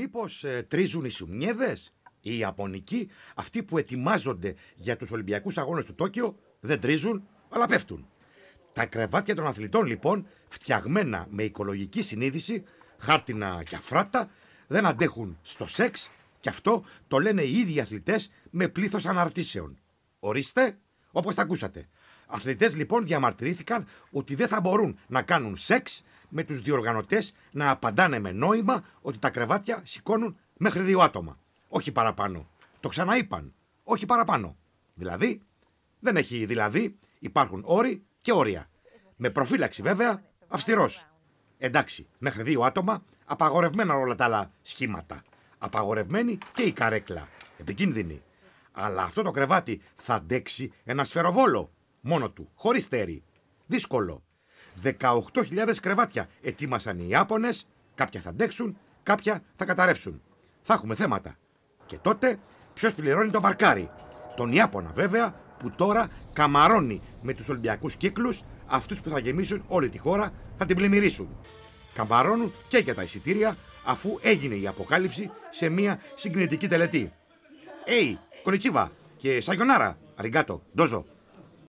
Μήπως ε, τρίζουν οι σουμιέδες, οι Ιαπωνικοί, αυτοί που ετοιμάζονται για τους Ολυμπιακούς Αγώνες του Τόκιο, δεν τρίζουν, αλλά πέφτουν. Τα κρεβάτια των αθλητών λοιπόν, φτιαγμένα με οικολογική συνείδηση, χάρτινα και αφράτα, δεν αντέχουν στο σεξ και αυτό το λένε οι ίδιοι αθλητές με πλήθος αναρτήσεων. Ορίστε, όπως τα ακούσατε. Αθλητές λοιπόν διαμαρτυρήθηκαν ότι δεν θα μπορούν να κάνουν σεξ με τους διοργανωτές να απαντάνε με νόημα ότι τα κρεβάτια σηκώνουν μέχρι δύο άτομα. Όχι παραπάνω. Το ξαναείπαν. Όχι παραπάνω. Δηλαδή, δεν έχει δηλαδή, υπάρχουν όροι και όρια. Με προφύλαξη βέβαια, αυστηρός. Εντάξει, μέχρι δύο άτομα, απαγορευμένα όλα τα άλλα σχήματα. Απαγορευμένη και η καρέκλα. Επικίνδυνη. Αλλά αυτό το κρεβάτι θα αντέξει ένα σφαιροβόλο. Μόνο του, χωρίς στέρι. Δύσκολο. 18.000 κρεβάτια ετοίμασαν οι Ιάπωνες, κάποια θα αντέξουν, κάποια θα καταρρεύσουν. Θα έχουμε θέματα. Και τότε ποιος πληρώνει τον βαρκάρι. Τον Ιάπωνα βέβαια που τώρα καμαρώνει με τους Ολυμπιακούς κύκλους αυτούς που θα γεμίσουν όλη τη χώρα, θα την πλημμυρίσουν. Καμαρώνουν και για τα εισιτήρια, αφού έγινε η αποκάλυψη σε μια συγκριτική τελετή. Ει, hey, κολιτσίβα και σαγιονάρα, αριγκάτο, ντόζο.